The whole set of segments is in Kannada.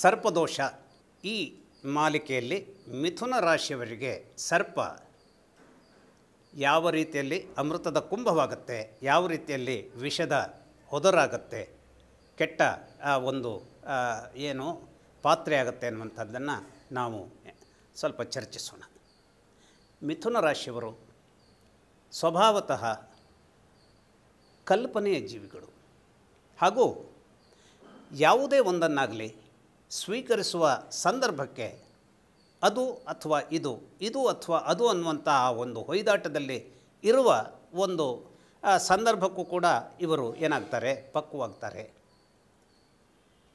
ಸರ್ಪದೋಷ ಈ ಮಾಲಿಕೆಯಲ್ಲಿ ಮಿಥುನ ರಾಶಿಯವರಿಗೆ ಸರ್ಪ ಯಾವ ರೀತಿಯಲ್ಲಿ ಅಮೃತದ ಕುಂಭವಾಗುತ್ತೆ ಯಾವ ರೀತಿಯಲ್ಲಿ ವಿಷದ ಹೊದರಾಗತ್ತೆ ಕೆಟ್ಟ ಒಂದು ಏನು ಪಾತ್ರೆ ಆಗುತ್ತೆ ಅನ್ನುವಂಥದ್ದನ್ನು ನಾವು ಸ್ವಲ್ಪ ಚರ್ಚಿಸೋಣ ಮಿಥುನ ರಾಶಿಯವರು ಸ್ವಭಾವತಃ ಕಲ್ಪನೆಯ ಜೀವಿಗಳು ಹಾಗೂ ಯಾವುದೇ ಒಂದನ್ನಾಗಲಿ ಸ್ವೀಕರಿಸುವ ಸಂದರ್ಭಕ್ಕೆ ಅದು ಅಥವಾ ಇದು ಇದು ಅಥವಾ ಅದು ಅನ್ನುವಂತಹ ಒಂದು ಹೊಯ್ದಾಟದಲ್ಲಿ ಇರುವ ಒಂದು ಸಂದರ್ಭಕ್ಕೂ ಕೂಡ ಇವರು ಏನಾಗ್ತಾರೆ ಪಕ್ವಾಗ್ತಾರೆ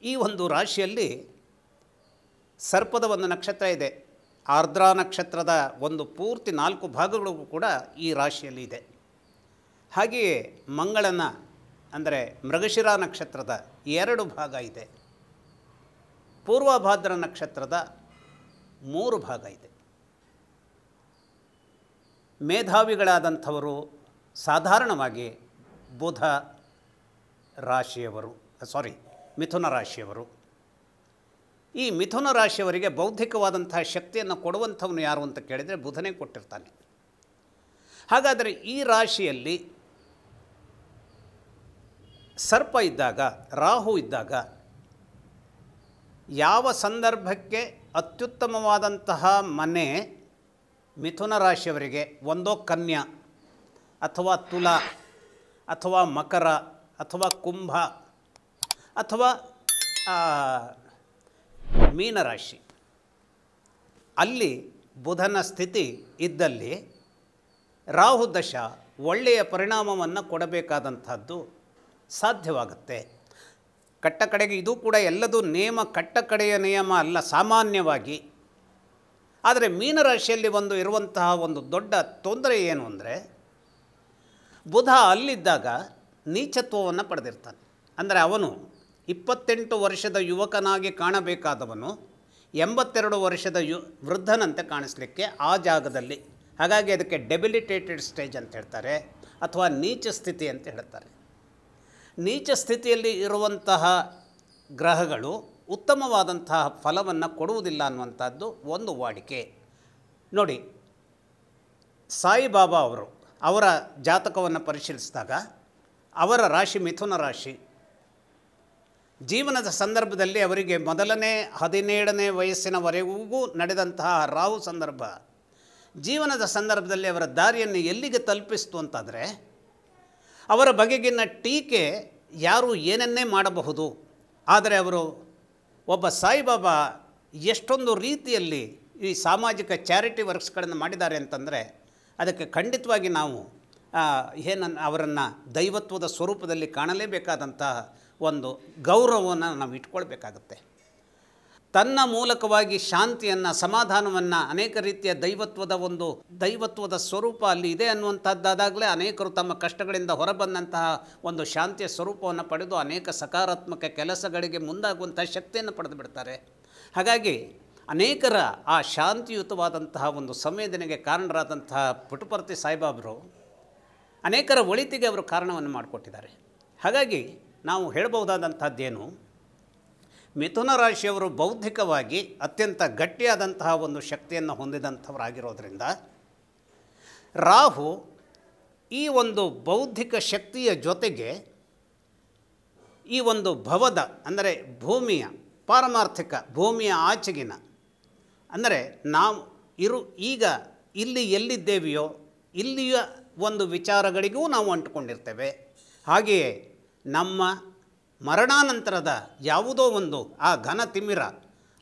ಈ ಒಂದು ರಾಶಿಯಲ್ಲಿ ಸರ್ಪದ ಒಂದು ನಕ್ಷತ್ರ ಇದೆ ಆರ್ದ್ರ ನಕ್ಷತ್ರದ ಒಂದು ಪೂರ್ತಿ ನಾಲ್ಕು ಭಾಗಗಳಿಗೂ ಕೂಡ ಈ ರಾಶಿಯಲ್ಲಿ ಇದೆ ಹಾಗೆಯೇ ಮಂಗಳನ ಅಂದರೆ ಮೃಗಶಿರಾ ನಕ್ಷತ್ರದ ಎರಡು ಭಾಗ ಇದೆ ಪೂರ್ವಭಾದ್ರ ನಕ್ಷತ್ರದ ಮೂರು ಭಾಗ ಇದೆ ಮೇಧಾವಿಗಳಾದಂಥವರು ಸಾಧಾರಣವಾಗಿ ಬುಧ ರಾಶಿಯವರು ಸಾರಿ ಮಿಥುನ ರಾಶಿಯವರು ಈ ಮಿಥುನ ರಾಶಿಯವರಿಗೆ ಬೌದ್ಧಿಕವಾದಂತಹ ಶಕ್ತಿಯನ್ನು ಕೊಡುವಂಥವನು ಯಾರು ಅಂತ ಕೇಳಿದರೆ ಬುಧನೇ ಕೊಟ್ಟಿರ್ತಾನೆ ಹಾಗಾದರೆ ಈ ರಾಶಿಯಲ್ಲಿ ಸರ್ಪ ಇದ್ದಾಗ ರಾಹು ಇದ್ದಾಗ ಯಾವ ಸಂದರ್ಭಕ್ಕೆ ಅತ್ಯುತ್ತಮವಾದಂತಹ ಮನೆ ಮಿಥುನ ರಾಶಿಯವರಿಗೆ ಒಂದೋ ಕನ್ಯಾ ಅಥವಾ ತುಲ ಅಥವಾ ಮಕರ ಅಥವಾ ಕುಂಭ ಅಥವಾ ಮೀನರಾಶಿ ಅಲ್ಲಿ ಬುಧನ ಸ್ಥಿತಿ ಇದ್ದಲ್ಲಿ ರಾಹು ದಶ ಒಳ್ಳೆಯ ಪರಿಣಾಮವನ್ನು ಕೊಡಬೇಕಾದಂಥದ್ದು ಸಾಧ್ಯವಾಗುತ್ತೆ ಕಟ್ಟ ಕಡೆಗೆ ಇದು ಕೂಡ ಎಲ್ಲದೂ ನಿಯಮ ಕಟ್ಟ ಕಡೆಯ ನಿಯಮ ಅಲ್ಲ ಸಾಮಾನ್ಯವಾಗಿ ಆದರೆ ಮೀನರಾಶಿಯಲ್ಲಿ ಒಂದು ಇರುವಂತಹ ಒಂದು ದೊಡ್ಡ ತೊಂದರೆ ಏನು ಅಂದರೆ ಬುಧ ಅಲ್ಲಿದ್ದಾಗ ನೀಚತ್ವವನ್ನು ಪಡೆದಿರ್ತಾನೆ ಅಂದರೆ ಅವನು ಇಪ್ಪತ್ತೆಂಟು ವರ್ಷದ ಯುವಕನಾಗಿ ಕಾಣಬೇಕಾದವನು ಎಂಬತ್ತೆರಡು ವರ್ಷದ ಯು ವೃದ್ಧನಂತೆ ಕಾಣಿಸ್ಲಿಕ್ಕೆ ಆ ಜಾಗದಲ್ಲಿ ಹಾಗಾಗಿ ಅದಕ್ಕೆ ಡೆಬಿಲಿಟೇಟೆಡ್ ಸ್ಟೇಜ್ ಅಂತ ಹೇಳ್ತಾರೆ ಅಥವಾ ನೀಚ ಸ್ಥಿತಿ ಅಂತ ಹೇಳ್ತಾರೆ ನೀಚ ಸ್ಥಿತಿಯಲ್ಲಿ ಇರುವಂತಹ ಗ್ರಹಗಳು ಉತ್ತಮವಾದಂತಹ ಫಲವನ್ನು ಕೊಡುವುದಿಲ್ಲ ಅನ್ನುವಂಥದ್ದು ಒಂದು ವಾಡಿಕೆ ನೋಡಿ ಸಾಯಿಬಾಬಾ ಅವರು ಅವರ ಜಾತಕವನ್ನು ಪರಿಶೀಲಿಸಿದಾಗ ಅವರ ರಾಶಿ ಮಿಥುನ ರಾಶಿ ಜೀವನದ ಸಂದರ್ಭದಲ್ಲಿ ಅವರಿಗೆ ಮೊದಲನೇ ಹದಿನೇಳನೇ ವಯಸ್ಸಿನವರೆಗೂ ನಡೆದಂತಹ ರಾಹು ಸಂದರ್ಭ ಜೀವನದ ಸಂದರ್ಭದಲ್ಲಿ ಅವರ ದಾರಿಯನ್ನು ಎಲ್ಲಿಗೆ ತಲುಪಿಸ್ತು ಅಂತಂದರೆ ಅವರ ಬಗೆಗಿನ ಟೀಕೆ ಯಾರು ಏನನ್ನೇ ಮಾಡಬಹುದು ಆದರೆ ಅವರು ಒಬ್ಬ ಸಾಯಿಬಾಬಾ ಎಷ್ಟೊಂದು ರೀತಿಯಲ್ಲಿ ಈ ಸಾಮಾಜಿಕ ಚಾರಿಟಿ ವರ್ಕ್ಸ್ಗಳನ್ನು ಮಾಡಿದ್ದಾರೆ ಅಂತಂದರೆ ಅದಕ್ಕೆ ಖಂಡಿತವಾಗಿ ನಾವು ಏನನ್ನು ಅವರನ್ನು ದೈವತ್ವದ ಸ್ವರೂಪದಲ್ಲಿ ಕಾಣಲೇಬೇಕಾದಂತಹ ಒಂದು ಗೌರವವನ್ನು ನಾವು ಇಟ್ಕೊಳ್ಬೇಕಾಗುತ್ತೆ ತನ್ನ ಮೂಲಕವಾಗಿ ಶಾಂತಿಯನ್ನು ಸಮಾಧಾನವನ್ನು ಅನೇಕ ರೀತಿಯ ದೈವತ್ವದ ಒಂದು ದೈವತ್ವದ ಸ್ವರೂಪ ಅಲ್ಲಿ ಇದೆ ಅನ್ನುವಂಥದ್ದಾದಾಗಲೇ ಅನೇಕರು ತಮ್ಮ ಕಷ್ಟಗಳಿಂದ ಹೊರಬಂದಂತಹ ಒಂದು ಶಾಂತಿಯ ಸ್ವರೂಪವನ್ನು ಪಡೆದು ಅನೇಕ ಸಕಾರಾತ್ಮಕ ಕೆಲಸಗಳಿಗೆ ಮುಂದಾಗುವಂಥ ಶಕ್ತಿಯನ್ನು ಪಡೆದು ಬಿಡ್ತಾರೆ ಹಾಗಾಗಿ ಅನೇಕರ ಆ ಶಾಂತಿಯುತವಾದಂತಹ ಒಂದು ಸಂವೇದನೆಗೆ ಕಾರಣರಾದಂತಹ ಪುಟುಪರ್ತಿ ಸಾಯಿಬಾಬರು ಅನೇಕರ ಒಳಿತಿಗೆ ಅವರು ಕಾರಣವನ್ನು ಮಾಡಿಕೊಟ್ಟಿದ್ದಾರೆ ಹಾಗಾಗಿ ನಾವು ಹೇಳಬಹುದಾದಂಥದ್ದೇನು ಮಿಥುನ ರಾಶಿಯವರು ಬೌದ್ಧಿಕವಾಗಿ ಅತ್ಯಂತ ಗಟ್ಟಿಯಾದಂತಹ ಒಂದು ಶಕ್ತಿಯನ್ನು ಹೊಂದಿದಂಥವರಾಗಿರೋದ್ರಿಂದ ರಾಹು ಈ ಒಂದು ಬೌದ್ಧಿಕ ಶಕ್ತಿಯ ಜೊತೆಗೆ ಈ ಒಂದು ಭವದ ಅಂದರೆ ಭೂಮಿಯ ಪಾರಮಾರ್ಥಿಕ ಭೂಮಿಯ ಆಚೆಗಿನ ಅಂದರೆ ನಾವು ಇರು ಈಗ ಇಲ್ಲಿ ಎಲ್ಲಿದ್ದೇವೆಯೋ ಇಲ್ಲಿಯ ಒಂದು ವಿಚಾರಗಳಿಗೂ ನಾವು ಅಂಟುಕೊಂಡಿರ್ತೇವೆ ಹಾಗೆಯೇ ನಮ್ಮ ಮರಣಾನಂತರದ ಯಾವುದೋ ಒಂದು ಆ ಘನ ತಿಮ್ಮಿರ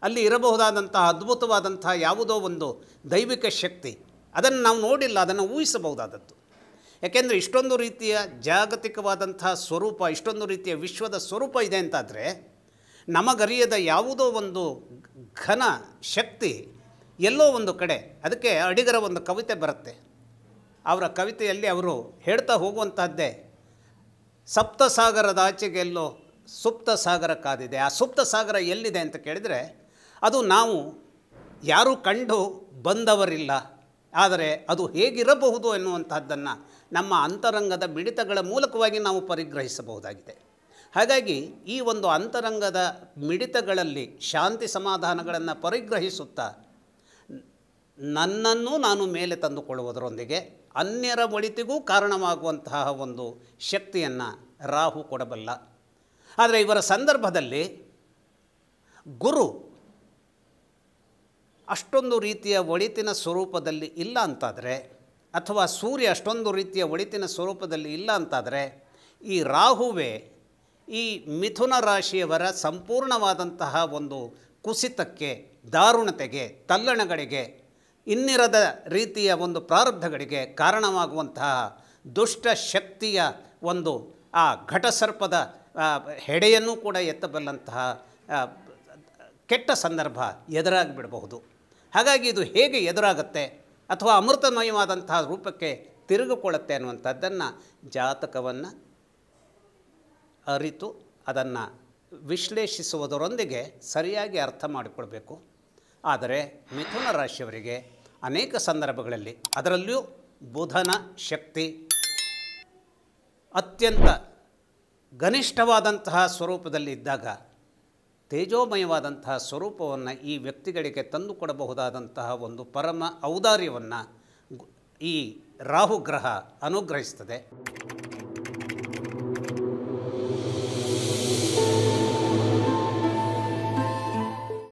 ಅಲ್ಲಿ ಇರಬಹುದಾದಂತಹ ಅದ್ಭುತವಾದಂತಹ ಯಾವುದೋ ಒಂದು ದೈವಿಕ ಶಕ್ತಿ ಅದನ್ನು ನಾವು ನೋಡಿಲ್ಲ ಅದನ್ನು ಊಹಿಸಬಹುದಾದದ್ದು ಯಾಕೆಂದರೆ ಇಷ್ಟೊಂದು ರೀತಿಯ ಜಾಗತಿಕವಾದಂತಹ ಸ್ವರೂಪ ಇಷ್ಟೊಂದು ರೀತಿಯ ವಿಶ್ವದ ಸ್ವರೂಪ ಇದೆ ಅಂತಾದರೆ ನಮಗರಿಯದ ಯಾವುದೋ ಒಂದು ಘನ ಶಕ್ತಿ ಎಲ್ಲೋ ಒಂದು ಕಡೆ ಅದಕ್ಕೆ ಅಡಿಗರ ಒಂದು ಕವಿತೆ ಬರುತ್ತೆ ಅವರ ಕವಿತೆಯಲ್ಲಿ ಅವರು ಹೇಳ್ತಾ ಹೋಗುವಂತಹದ್ದೇ ಸಪ್ತಸಾಗರದ ಆಚೆಗೆಲ್ಲೋ ಸುಪ್ತ ಸಾಗರ ಕಾದಿದೆ ಆ ಸುಪ್ತ ಸಾಗರ ಎಲ್ಲಿದೆ ಅಂತ ಕೇಳಿದರೆ ಅದು ನಾವು ಯಾರೂ ಕಂಡು ಬಂದವರಿಲ್ಲ ಆದರೆ ಅದು ಹೇಗಿರಬಹುದು ಎನ್ನುವಂತಹದ್ದನ್ನು ನಮ್ಮ ಅಂತರಂಗದ ಮಿಡಿತಗಳ ಮೂಲಕವಾಗಿ ನಾವು ಪರಿಗ್ರಹಿಸಬಹುದಾಗಿದೆ ಹಾಗಾಗಿ ಈ ಒಂದು ಅಂತರಂಗದ ಮಿಡಿತಗಳಲ್ಲಿ ಶಾಂತಿ ಸಮಾಧಾನಗಳನ್ನು ಪರಿಗ್ರಹಿಸುತ್ತಾ ನನ್ನನ್ನು ನಾನು ಮೇಲೆ ತಂದುಕೊಳ್ಳುವುದರೊಂದಿಗೆ ಅನ್ಯರ ಒಳಿತಿಗೂ ಕಾರಣವಾಗುವಂತಹ ಒಂದು ಶಕ್ತಿಯನ್ನು ರಾಹು ಕೊಡಬಲ್ಲ ಆದರೆ ಇವರ ಸಂದರ್ಭದಲ್ಲಿ ಗುರು ಅಷ್ಟೊಂದು ರೀತಿಯ ಒಳಿತಿನ ಸ್ವರೂಪದಲ್ಲಿ ಇಲ್ಲ ಅಂತಾದರೆ ಅಥವಾ ಸೂರ್ಯ ಅಷ್ಟೊಂದು ರೀತಿಯ ಒಳಿತಿನ ಸ್ವರೂಪದಲ್ಲಿ ಇಲ್ಲ ಅಂತಾದರೆ ಈ ರಾಹುವೆ ಈ ಮಿಥುನ ರಾಶಿಯವರ ಸಂಪೂರ್ಣವಾದಂತಹ ಒಂದು ಕುಸಿತಕ್ಕೆ ದಾರುಣತೆಗೆ ತಲ್ಲಣಗಳಿಗೆ ಇನ್ನಿರದ ರೀತಿಯ ಒಂದು ಪ್ರಾರಬ್ಧಗಳಿಗೆ ಕಾರಣವಾಗುವಂತಹ ದುಷ್ಟ ಶಕ್ತಿಯ ಒಂದು ಆ ಘಟಸರ್ಪದ ಹೆಡೆಯನ್ನು ಕೂಡ ಎತ್ತಬಲ್ಲಂತಹ ಕೆಟ್ಟ ಸಂದರ್ಭ ಎದುರಾಗಿಬಿಡಬಹುದು ಹಾಗಾಗಿ ಇದು ಹೇಗೆ ಎದುರಾಗುತ್ತೆ ಅಥವಾ ಅಮೃತಮಯವಾದಂತಹ ರೂಪಕ್ಕೆ ತಿರುಗಿಕೊಳ್ಳುತ್ತೆ ಅನ್ನುವಂಥದ್ದನ್ನು ಜಾತಕವನ್ನು ಅರಿತು ಅದನ್ನು ವಿಶ್ಲೇಷಿಸುವುದರೊಂದಿಗೆ ಸರಿಯಾಗಿ ಅರ್ಥ ಮಾಡಿಕೊಳ್ಬೇಕು ಆದರೆ ಮಿಥುನ ರಾಶಿಯವರಿಗೆ ಅನೇಕ ಸಂದರ್ಭಗಳಲ್ಲಿ ಅದರಲ್ಲಿಯೂ ಬುಧನ ಶಕ್ತಿ ಅತ್ಯಂತ ಗನಿಷ್ಠವಾದಂತಹ ಇದ್ದಾಗ ತೇಜೋಮಯವಾದಂತಹ ಸ್ವರೂಪವನ್ನು ಈ ವ್ಯಕ್ತಿಗಳಿಗೆ ತಂದುಕೊಡಬಹುದಾದಂತಹ ಒಂದು ಪರಮ ಔದಾರ್ಯವನ್ನು ಈ ರಾಹುಗ್ರಹ ಅನುಗ್ರಹಿಸ್ತದೆ